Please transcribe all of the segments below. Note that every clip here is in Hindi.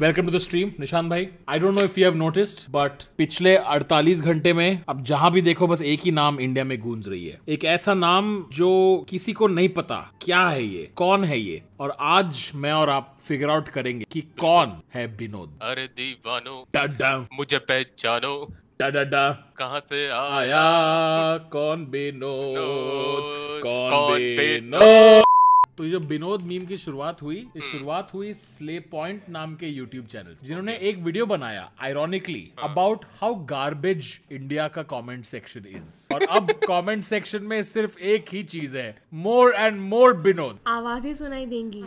Welcome to the stream Nishan भाई I don't know if you have noticed but पिछले 48 घंटे में अब जहां भी देखो बस एक ही नाम इंडिया में गूंज रही है एक ऐसा नाम जो किसी को नहीं पता क्या है ये कौन है ये और आज मैं और आप फिगर आउट करेंगे कि कौन है विनोद अरे दीवानो मुझे पहचानो डा डा कहा कहाँ से आया कौन बेनो कौन बेनो तो जो विनोद मीम की शुरुआत हुई इस शुरुआत हुई स्ले पॉइंट नाम के यूट्यूब चैनल जिन्होंने okay. एक वीडियो बनाया ironically about how garbage India का कॉमेंट सेक्शन इज और अब कॉमेंट सेक्शन में सिर्फ एक ही चीज है मोर एंड मोर विनोद ही सुनाई देंगी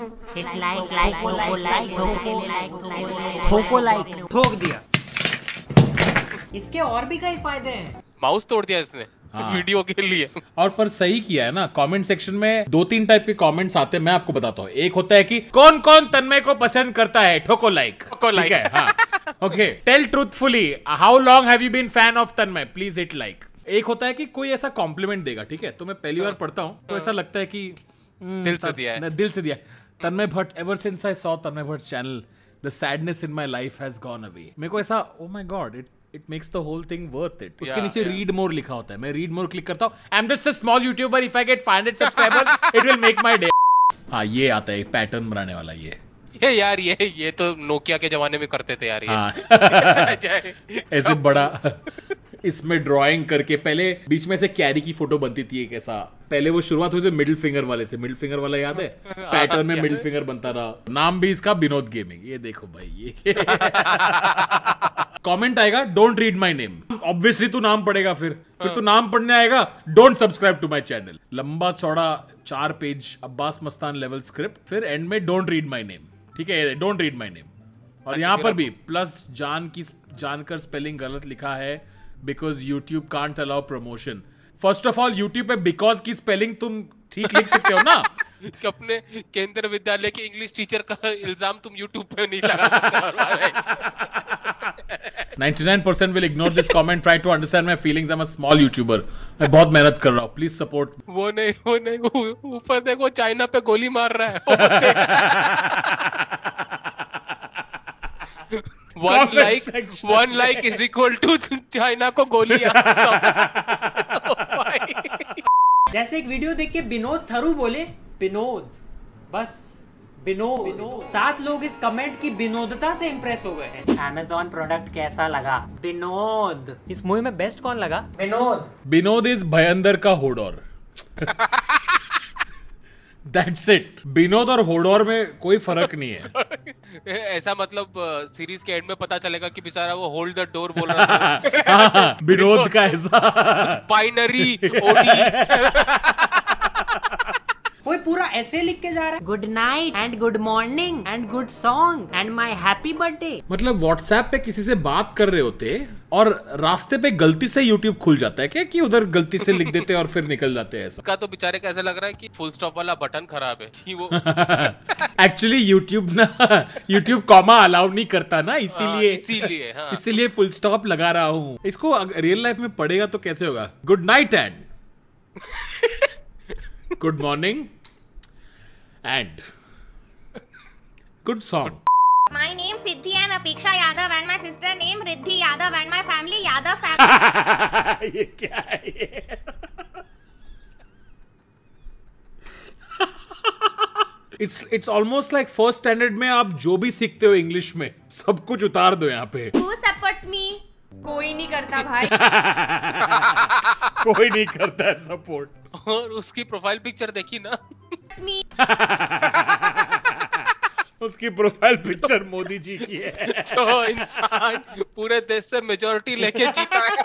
ठोक दिया इसके और भी कई फायदे हैं माउस तोड़ दिया इसने हाँ। वीडियो के लिए और पर सही किया है ना कमेंट सेक्शन में दो तीन टाइप के कमेंट्स आते हैं मैं आपको बताता हूँ एक होता है कि कौन कौन तन्मय को पसंद करता है ठोको लाइक ठोको लाइक है okay tell truthfully how long have you been fan of Tanmay please it like एक होता है कि कोई ऐसा कॉम्प्लीमेंट देगा ठीक है तो मैं पहली बार हाँ। पढ़ता हूँ तो ऐसा हाँ। लगता है कि हम्म, दिल से दिया है दिल से दिया Tanmay Bhat ever since I saw Tanmay Bhat channel the sadness in my life has gone away मेरे को ऐसा oh my God it it makes the whole thing worth it उसके नीचे रीड मोर लिखा होता है मैं रीड मोर क्लिक करता हूँ I am just a small YouTuber if I get 500 subscribers it will make my day हाँ ये आता है पैटर्न बनाने वाला ये ये यार ये ये तो नोकिया के जमाने में करते थे यार ये हाँ। ऐसे बड़ा इसमें ड्राइंग करके पहले बीच में से कैरी की फोटो बनती थी एक ऐसा पहले वो शुरुआत हुई थी मिडिल फिंगर वाले से मिडिल फिंगर वाला याद है पैटर्न हाँ, हाँ, में मिडिल फिंगर बनता रहा नाम भी इसका विनोद गेमिंग ये देखो भाई ये कमेंट आएगा don't read my name obviously तू नाम पढ़ेगा फिर हाँ. फिर तू नाम पढ़ने आएगा don't subscribe to my channel लंबा चौड़ा चार page Abbas Mustan level script फिर एंड में डोंट रीड माय नेम ठीक है डोंट रीड माय नेम और अच्छा, यहाँ पर भी प्लस जान की जानकर स्पेलिंग गलत लिखा है because YouTube can't allow promotion first of all YouTube पे बिकॉज की स्पेलिंग तुम ठीक लिख सकते हो ना कि अपने केंद्र विद्यालय के इंग्लिश टीचर का इल्जाम तुम यूट्यूब पे नहीं लगा सकते 99% will ignore this comment try to understand my feelings am a small YouTuber मैं बहुत मेहनत कर रहा हूँ प्लीज सपोर्ट वो नहीं वो नहीं ऊपर देखो चाइना पे गोली मार रहा है one like one like is equal to China को गोली oh जैसे एक वीडियो देख के विनोद थरू बोले बिनोद बस बिनोद बिनोद सात लोग इस कमेंट की बिनोदता से इम्प्रेस हो गए अमेजोन प्रोडक्ट कैसा लगा बिनोद इस मूवी में बेस्ट कौन लगा बिनोद बिनोद इज भयंदर का होडोर That's it. बिनोद और होडोर में कोई फर्क नहीं है ऐसा मतलब सीरीज के एंड में पता चलेगा कि बेचारा वो होल्ड द डोर बोल रहा था हाँ, हाँ, हाँ। बिनोद का ऐसा बाइनरी वो पूरा ऐसे लिख के जा रहा है good night and good morning and good song and my happy birthday मतलब व्हाट्सएप पे किसी से बात कर रहे होते और रास्ते पे गलती से यूट्यूब खुल जाता है क्या कि उधर गलती से लिख देते हैं और फिर निकल जाते हैं ऐसा तो बेचारे का ऐसा लग रहा है कि फुल स्टॉप वाला बटन खराब है कि वो एक्चुअली यूट्यूब ना यूट्यूब कॉमा अलाउ नहीं करता ना हाँ, इसीलिए इसीलिए हाँ। इसीलिए फुल स्टॉप लगा रहा हूँ इसको रियल लाइफ में पड़ेगा तो कैसे होगा good night and good morning, and good song. My name Siddhi and Apeksha Yadav and my sister name Riddhi Yadav and my family Yadav family. ये क्या है? It's it's almost like first standard में आप जो भी सीखते हो इंग्लिश में सब कुछ उतार दो यहाँ पे सपोर्ट मी कोई नहीं करता भाई कोई नहीं करता है सपोर्ट और उसकी प्रोफाइल पिक्चर देखी ना उसकी प्रोफाइल पिक्चर मोदी जी की है जो इंसान पूरे देश से मेजोरिटी लेके जीता है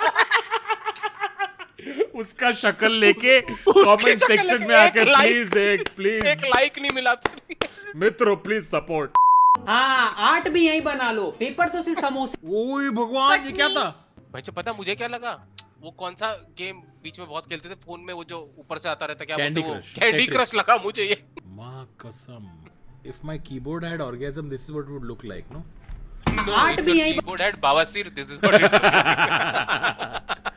उसका शक्ल लेके कमेंट सेक्शन में आके प्लीज एक प्लीज एक लाइक नहीं मिला तो मित्रों प्लीज सपोर्ट हाँ आर्ट भी यही बना लो पेपर तो सिर्फ समोसे ओए भगवान ये क्या था भाई पता मुझे क्या लगा वो कौन सा गेम बीच में बहुत खेलते थे फोन में वो जो ऊपर से आता रहता क्या Candy बोलते Crush. कैंडी क्रश लगा मुझे ये मां कसम if my keyboard had orgasm this is what would look like no art भी है कीबोर्ड हैड बावासीर दिस इज व्हाट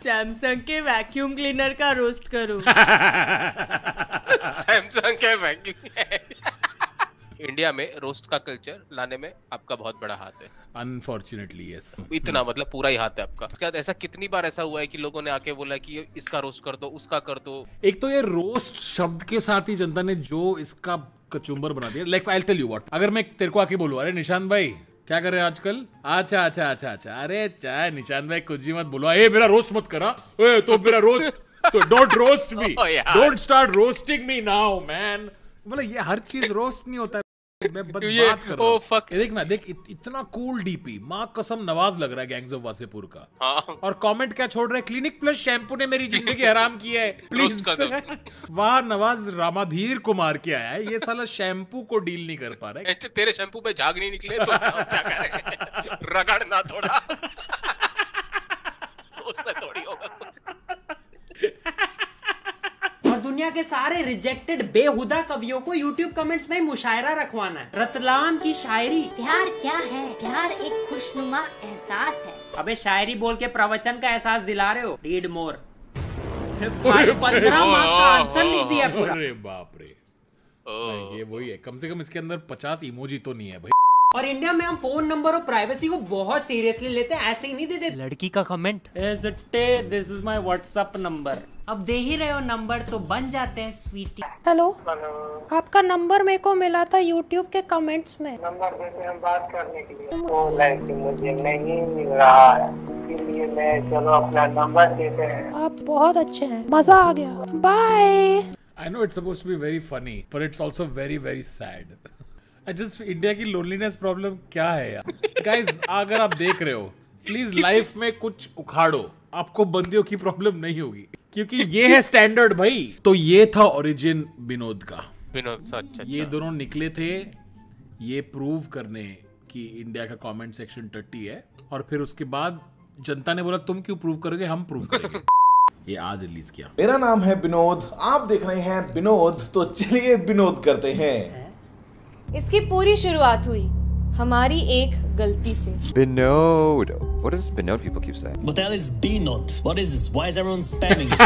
सैमसंग के वैक्यूम क्लीनर का रोस्ट करूं सैमसंग के वैक्यूम इंडिया में रोस्ट का कल्चर लाने में आपका बहुत बड़ा हाथ है अनफॉर्चुनेटली yes. इतना मतलब पूरा ही हाथ है आपका उसके बाद ऐसा कितनी बार ऐसा हुआ है कि लोगों ने आके बोला कि इसका रोस्ट कर दो उसका कर दो एक तो ये रोस्ट शब्द के साथ ही जनता ने जो इसका कचुम्बर बना दिया like I tell you what अगर मैं तेरे को आके बोलूँ अरे निशान भाई क्या कर रहे हैं आजकल अच्छा अच्छा अच्छा अच्छा अरे चाहे अच्छा, निशान भाई कुछ ही मत बोलो ए मेरा रोस्ट मत करा ए तो मेरा रोस्ट तो don't roast me don't start roasting me now man बोला ये हर चीज रोस्ट नहीं होता मैं बस बात कर रहा हूँ देख ना देख इत, इतना कूल डीपी माँ कसम नवाज लग रहा है गैंग्स ऑफ वासेपुर का हाँ। और कमेंट क्या छोड़ रहे क्लिनिक प्लस शैम्पू ने मेरी जिंदगी हराम की है प्लीज वाह नवाज रामाधीर कुमार के आया है ये साला शैम्पू को डील नहीं कर पा रहा है तेरे शैम्पू पे झाग नहीं निकले तो क्या रगड़ना थोड़ा सारे रिजेक्टेड बेहुदा कवियों को यूट्यूब कमेंट्स में मुशायरा रखवाना है रतलाम की शायरी प्यार क्या है प्यार एक खुशनुमा एहसास है अबे शायरी बोल के प्रवचन का एहसास दिला रहे हो रीड मोर पंद्रह आंसर लिख दिया पूरा बाप रे ये वही है कम से कम इसके अंदर पचास इमोजी तो नहीं है भाई और इंडिया में हम फोन नंबर और प्राइवेसी को बहुत सीरियसली लेते हैं ऐसे ही नहीं देते लड़की का comment this is my WhatsApp number अब दे ही रहे हो नंबर तो बन जाते हैं स्वीटी हेलो आपका नंबर मेरे को मिला था यूट्यूब के कमेंट्स में नंबर देते हैं बात करने के लिए तो मुझे नहीं मिल रहा है इसलिए मैं चलो अपना नंबर देते हैं आप बहुत अच्छे हैं मजा आ गया bye I know it's supposed to be very funny but it's also very very sad just India की लोनलीनेस प्रॉब्लम क्या है यार गाइस अगर आप देख रहे हो प्लीज लाइफ में कुछ उखाड़ो आपको बंदियों की प्रॉब्लम नहीं होगी क्योंकि ये है स्टैंडर्ड भाई तो ये था ओरिजिन विनोद का विनोद अच्छा, ये अच्छा। दोनों निकले थे ये प्रूव करने कि इंडिया का कमेंट सेक्शन टट्टी है और फिर उसके बाद जनता ने बोला तुम क्यों प्रूव करोगे हम प्रूव करेंगे ये आज रिलीज किया मेरा नाम है विनोद आप देख रहे हैं विनोद तो चलिए विनोद करते हैं इसकी पूरी शुरुआत हुई हमारी एक गलती से Binode. What does Binode people keep saying? What the hell is Binode? What is this? Why is everyone spamming it?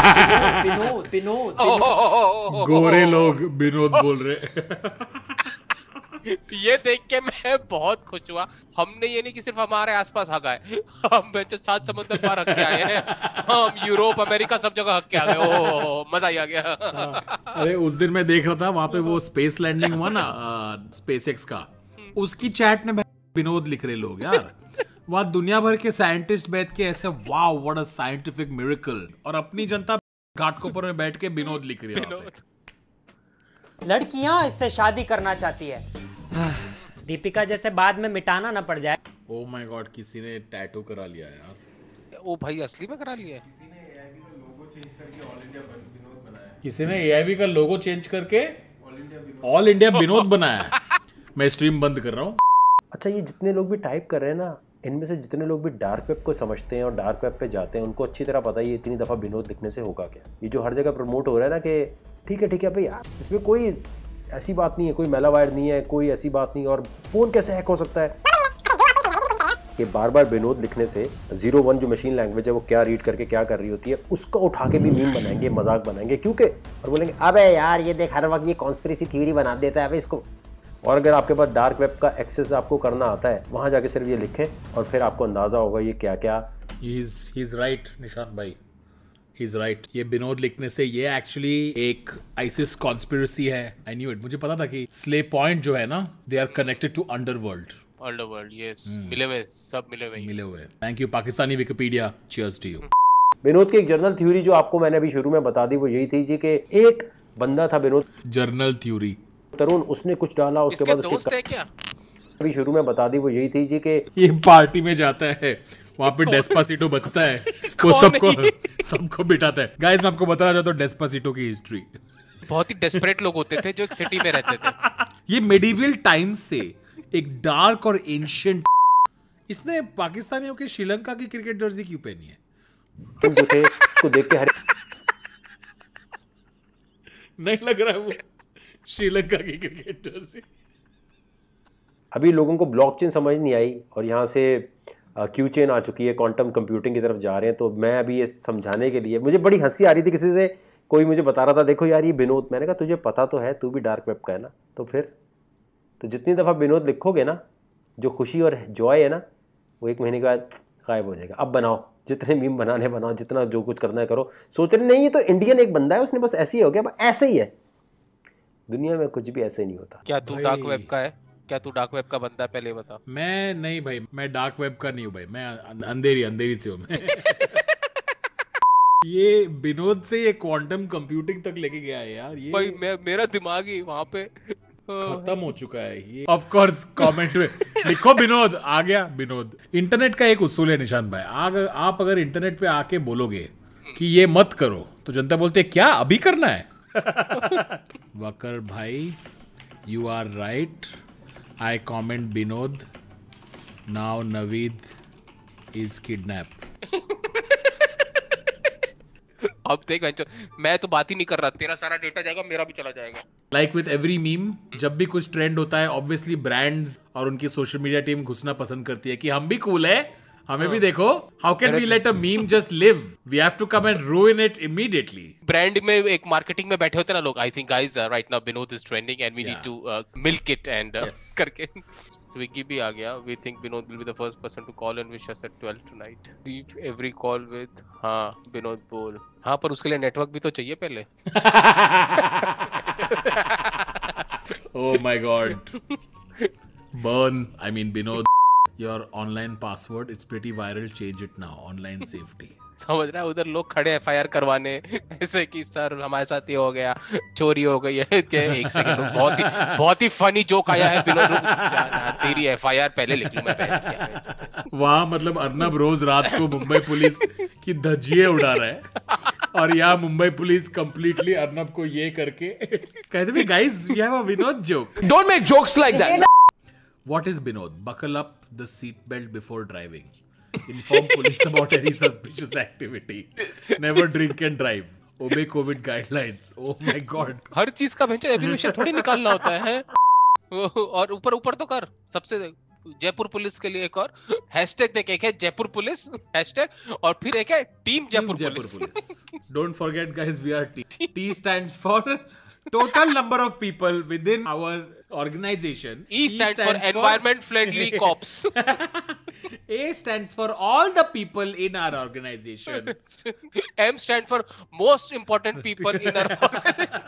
Binode, Binode, Binode. गोरे लोग बिनोद बोल रहे ये देख के मैं बहुत खुश हुआ हमने ये नहीं कि सिर्फ हमारे आसपास हक आए हम बेंचे सात समुद्र पार हक के आए हैं हम यूरोप अमेरिका सब जगह हक के आ गए ओ मजा आ गया हाँ। अरे उस दिन मैं देख रहा था वहां पे वो स्पेस लैंडिंग हुआ ना स्पेस एक्स का उसकी चैट में विनोद लिख रहे लोग यार वहां दुनिया भर के साइंटिस्ट बैठ के ऐसे wow what a scientific miracle और अपनी जनता घाट के में बैठ के विनोद लिख रही है लड़कियां इससे शादी करना चाहती है दीपिका जैसे बाद में मिटाना ना पड़ जाए ओ माय गॉड किसी ने टैटू करा लिया यार ओ भाई असली में करा लिया किसी ने एआईबी का लोगो चेंज करके ऑल इंडिया विनोद बनाया है मैं स्ट्रीम बंद कर रहा हूँ अच्छा ये जितने लोग भी टाइप कर रहे हैं ना इनमें से जितने लोग भी डार्क वेब को समझते हैं और डार्क वेब पे जाते हैं उनको अच्छी तरह पता है इतनी दफ़ा विनोद लिखने से होगा क्या ये जो हर जगह प्रमोट हो रहा है ना कि ठीक है ठीक है भाई यार इसमें कोई ऐसी बात नहीं है कोई मेला वायर नहीं है कोई ऐसी बात नहीं और फ़ोन कैसे हैक हो सकता है कि बार बार विनोद लिखने से जीरो वन जो मशीन लैंग्वेज है वो क्या रीड करके क्या कर रही होती है उसको उठा के भी मीम बनाएंगे मजाक बनाएंगे क्योंकि और बोलेंगे अबे यार ये देख हर वक्त ये कॉन्स्परेसी थ्योरी बना देता है अब इसको और अगर आपके पास डार्क वेब का एक्सेस आपको करना आता है वहाँ जाके सिर्फ ये लिखें और फिर आपको अंदाज़ा होगा ये क्या क्या ही इज़ राइट निशान भाई इज राइट right. ये बिनोद लिखने से ये एक्चुअली एक आइसिस कॉन्स्पिरसी है आई न्यू इट मुझे पता था कि स्ले पॉइंट जो है ना they are connected to underworld underworld yes मिले हुए सब मिले हुए मिले हुए thank you Pakistani Wikipedia cheers to you Vinod की एक जर्नल थ्योरी जो आपको मैंने अभी शुरू में बता दी वो यही थी जी कि एक बंदा था विनोद जर्नल थ्योरी तरुण उसने कुछ डाला उसके बाद उसके क्या अभी शुरू में बता दी वो यही थी जी कि ये पार्टी में जाता है वहां पे डेस्पासिटो बचता है वो सबको सबको बिठाते हैं गाइस मैं आपको बताना चाहता हूँ डेस्पासीटो की हिस्ट्री बहुत ही डेस्परेट लोग होते थे जो एक सिटी में रहते थे ये मेडिवल टाइम से एक डार्क और एंशियंट इसने पाकिस्तानियों के श्रीलंका की क्रिकेट जर्सी क्यों पहनी है तुम जो थे देख के हर नहीं लग रहा वो श्रीलंका की क्रिकेट जर्सी अभी लोगों को ब्लॉकचेन समझ नहीं आई और यहाँ से क्यू चेन आ चुकी है क्वांटम कंप्यूटिंग की तरफ जा रहे हैं तो मैं अभी ये समझाने के लिए मुझे बड़ी हंसी आ रही थी किसी से कोई मुझे बता रहा था देखो यार ये विनोद मैंने कहा तुझे पता तो है तू भी डार्क वेब का है ना तो फिर तो जितनी दफ़ा विनोद लिखोगे ना जो खुशी और जॉय है ना वो एक महीने के बाद गायब हो जाएगा अब बनाओ जितने मीम बनाने बनाओ जितना जो कुछ करना है करो सोच रहे नहीं ये तो इंडियन एक बंदा है उसने बस ऐसे ही हो गया ऐसे ही है दुनिया में कुछ भी ऐसे नहीं होता क्या तू डार्क वेब का है क्या तू डार्क वेब का बंदा पहले बता मैं नहीं भाई मैं डार्क वेब का नहीं हूँ भाई मैं अं-, अंधेरी अंधेरी से हूँ ये विनोद से ये क्वांटम कंप्यूटिंग तक लेके गया है यार ये भाई मैं मेरा दिमाग ही वहां पे खत्म हो चुका है ये ऑफ कोर्स कमेंट में लिखो विनोद आ गया विनोद इंटरनेट का एक उसूल है निशांत भाई आग, आप अगर इंटरनेट पे आके बोलोगे कि ये मत करो तो जनता बोलते है क्या अभी करना है वकर भाई you are right I comment Binod. Now Naveed is kidnapped. अब देख मैं तो बात ही नहीं कर रहा तेरा सारा डेटा जाएगा मेरा भी चला जाएगा लाइक विद एवरी मीम जब भी कुछ ट्रेंड होता है ऑब्वियसली ब्रांड्स और उनकी सोशल मीडिया टीम घुसना पसंद करती है कि हम भी कूल cool है हमें भी हाँ। देखो how can we let a meme just live we have to come and ruin it immediately brand में एक मार्केटिंग में बैठे होते ना लोग I think guys right now Binod is trending and we need to milk it and करके So भी आ गया. We think Binod will be the first person to call and wish us at 12 tonight Leave every call with हां Binod बोल. हां पर उसके लिए नेटवर्क भी तो चाहिए पहले. Oh my God burn I mean Binod. Your online password it's pretty viral change it now online safety समझ रहा है उधर लोग खड़े एफ आई करवाने ऐसे कि सर हमारे साथ ये हो गया चोरी हो गई है के एक सेकंड बहुत ही बहुत ही फनी जोक आया है बिलो तेरी एफ आई आर पहले लिख लूं मैं वहाँ मतलब अर्नब रोज रात को मुंबई पुलिस की धज्जिए उड़ा रहा है और यहाँ मुंबई पुलिस कंप्लीटली अर्नब को ये करके कहते भी guys we have a Vinod joke don't make jokes like that What is Binod? Buckle up the seatbelt before driving. Inform police about any suspicious activity. Never drink and drive. Obey COVID guidelines. Oh my God. हर चीज का भेजा एब्रीविएशन थोड़ी निकालना होता है और ऊपर ऊपर तो कर सबसे जयपुर पुलिस के लिए एक और हैशटैग देख एक है जयपुर पुलिस हैशटैग और फिर एक है team Jaipur police don't forget guys we are T T stands for total number of people within our organization. E stands, e stands for, for environment friendly cops. A stands for all the people in our organization. M stands for most important people in our organization.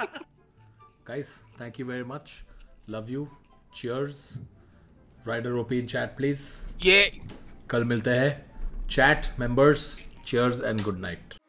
Guys, thank you very much. Love you. Cheers. Rider a in chat, please. Yay. कल मिलते हैं Chat members, cheers and good night.